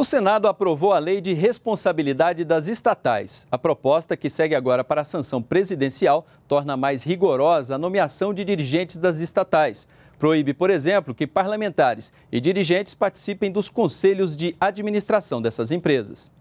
O Senado aprovou a lei de responsabilidade das estatais. A proposta, que segue agora para a sanção presidencial, torna mais rigorosa a nomeação de dirigentes das estatais. Proíbe, por exemplo, que parlamentares e dirigentes participem dos conselhos de administração dessas empresas.